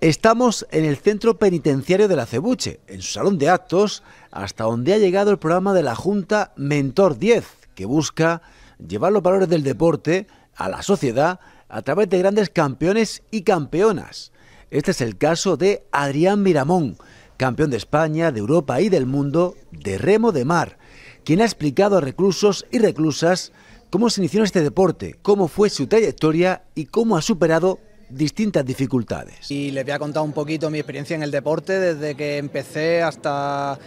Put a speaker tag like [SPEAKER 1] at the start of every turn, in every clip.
[SPEAKER 1] Estamos en el centro penitenciario de la Cebuche, en su salón de actos, hasta donde ha llegado el programa de la Junta Mentor 10, que busca llevar los valores del deporte a la sociedad a través de grandes campeones y campeonas. Este es el caso de Adrián Miramón, campeón de España, de Europa y del mundo de remo de mar, quien ha explicado a reclusos y reclusas cómo se inició este deporte, cómo fue su trayectoria y cómo ha superado distintas dificultades.
[SPEAKER 2] Y les voy a contar un poquito mi experiencia en el deporte desde que empecé hasta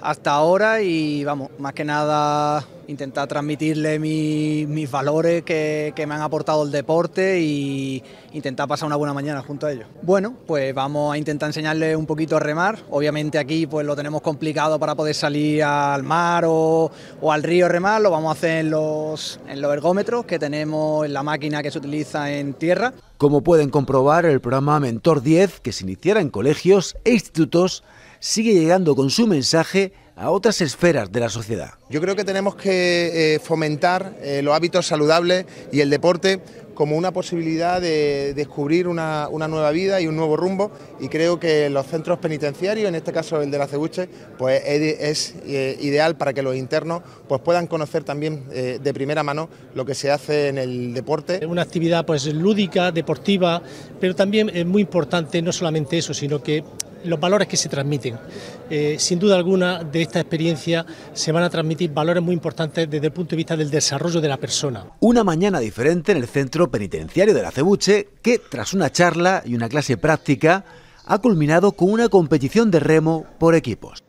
[SPEAKER 2] hasta ahora y vamos, más que nada intentar transmitirle mis valores que, me han aportado el deporte y intentar pasar una buena mañana junto a ellos. Bueno, pues vamos a intentar enseñarle un poquito a remar. Obviamente aquí pues lo tenemos complicado para poder salir al mar o, o al río a remar. Lo vamos a hacer en los, en los ergómetros que tenemos en la máquina que se utiliza en tierra.
[SPEAKER 1] Como pueden comprobar, el programa Mentor 10, que se iniciara en colegios e institutos, sigue llegando con su mensaje a otras esferas de la sociedad.
[SPEAKER 3] Yo creo que tenemos que eh, fomentar eh, los hábitos saludables y el deporte como una posibilidad de descubrir una, nueva vida y un nuevo rumbo y creo que los centros penitenciarios, en este caso el de la Cebuche, pues es, eh, ideal para que los internos pues puedan conocer también de primera mano lo que se hace en el deporte. Es Una actividad pues lúdica, deportiva, pero también
[SPEAKER 4] es muy importante no solamente eso, sino que los valores que se transmiten. Eh, sin duda alguna, de esta experiencia se van a transmitir valores muy importantes desde el punto de vista del desarrollo de la
[SPEAKER 1] persona. Una mañana diferente en el centro penitenciario de la Cebuche, que tras una charla y una clase práctica, ha culminado con una competición de remo por equipos.